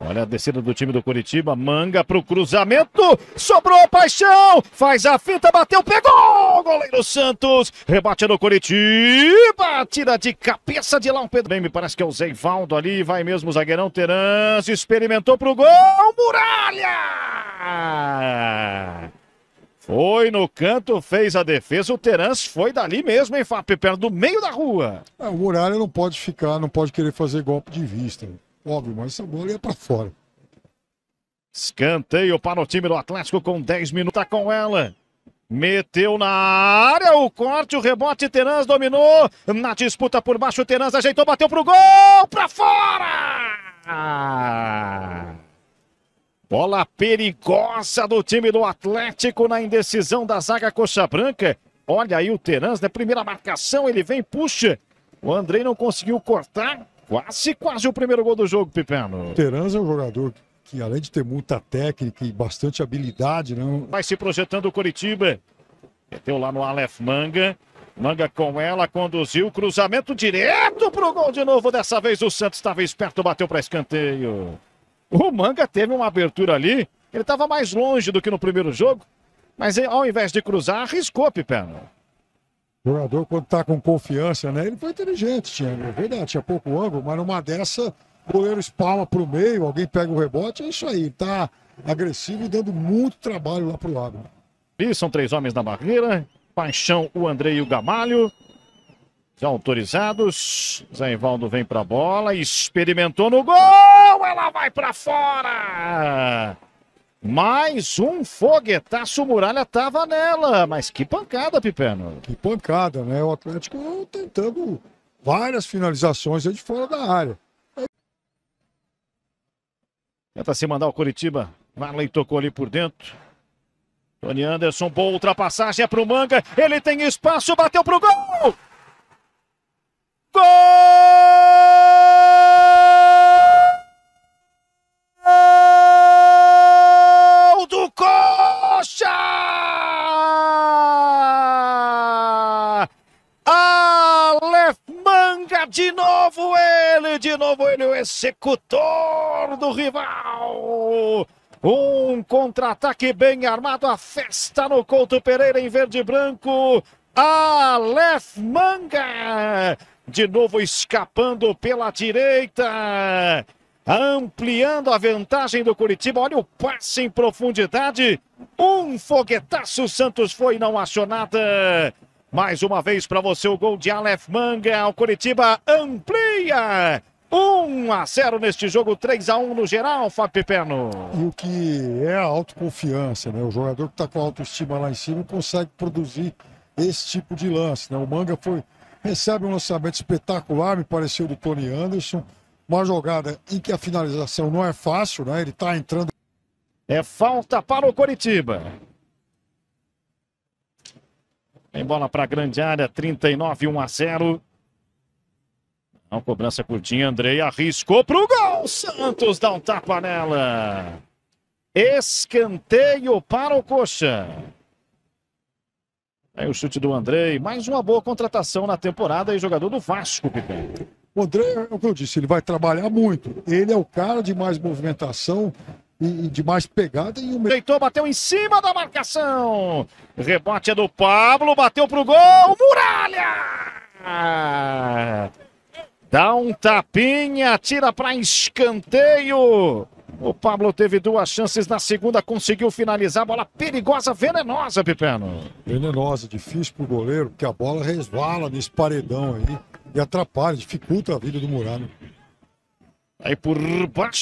Olha a descida do time do Curitiba, manga pro cruzamento, sobrou paixão, faz a fita, bateu, pegou! Goleiro Santos, rebate no Curitiba, tira de cabeça de lá um Pedro. Bem, me parece que é o Zeivaldo ali, vai mesmo o zagueirão Terãs, experimentou pro gol, muralha! Foi no canto, fez a defesa. O Terãs foi dali mesmo, hein, Fap? Perto do meio da rua. É, o Muralha não pode ficar, não pode querer fazer golpe de vista. Hein? óbvio, mas essa bola ia para fora. Escanteio para o time do Atlético com 10 minutos. Tá com ela. Meteu na área o corte, o rebote. Terãs dominou. Na disputa por baixo, Terãs ajeitou, bateu pro gol. para fora! Bola perigosa do time do Atlético na indecisão da zaga Coxa Branca. Olha aí o Terãs, na né? primeira marcação, ele vem, puxa. O Andrei não conseguiu cortar. Quase, quase o primeiro gol do jogo, Pipeno. Teranza é um jogador que, além de ter muita técnica e bastante habilidade, não. Né, Vai se projetando o Coritiba. Meteu lá no Aleph Manga. Manga com ela, conduziu, o cruzamento direto pro gol de novo. Dessa vez o Santos estava esperto, bateu para escanteio. O Manga teve uma abertura ali. Ele estava mais longe do que no primeiro jogo. Mas ao invés de cruzar, arriscou, Pipeno jogador, quando tá com confiança, né? Ele foi inteligente, tinha, é verdade, tinha pouco ângulo, mas numa dessa, o goleiro espalma pro meio, alguém pega o rebote, é isso aí, tá agressivo e dando muito trabalho lá pro lado. E são três homens na barreira, Paixão, o André e o Gamalho. Já autorizados. Zé Ivaldo vem pra bola, experimentou no gol, ela vai para fora! Mais um foguetaço, Muralha tava nela, mas que pancada, Pipeno. Que pancada, né? O Atlético tentando várias finalizações aí de fora da área. Tenta se mandar o Curitiba. Marley tocou ali por dentro. Tony Anderson, boa ultrapassagem, é pro Manga. Ele tem espaço, bateu pro gol! Gol! de novo ele, de novo ele, o executor do rival. Um contra-ataque bem armado, a festa no Couto Pereira em verde e branco. Aleph Manga, de novo escapando pela direita, ampliando a vantagem do Curitiba. Olha o passe em profundidade, um foguetaço. Santos foi não acionada. Mais uma vez para você o gol de Aleph Manga. O Curitiba amplia. 1 a 0 neste jogo, 3 a 1 no geral, Fábio Pepeno. E o que é a autoconfiança, né? O jogador que está com a autoestima lá em cima consegue produzir esse tipo de lance, né? O Manga foi recebe um lançamento espetacular, me pareceu do Tony Anderson, uma jogada em que a finalização não é fácil, né? Ele está entrando É falta para o Coritiba. Tem bola para a grande área, 39, 1 a 0. Uma cobrança curtinha, Andrei arriscou para o gol. Santos dá um tapa nela. Escanteio para o Coxa. Aí o chute do Andrei. Mais uma boa contratação na temporada e jogador do Vasco, Pipen. O André, é o que eu disse, ele vai trabalhar muito. Ele é o cara de mais movimentação, e, e de mais pegada. E o... Deitou, bateu em cima da marcação. Rebote é do Pablo, bateu pro gol. Muralha! Dá um tapinha, tira para escanteio. O Pablo teve duas chances na segunda, conseguiu finalizar. Bola perigosa, venenosa, Pipeno. Venenosa, difícil pro goleiro, porque a bola resvala nesse paredão aí e atrapalha, dificulta a vida do Muralha. Aí por baixo.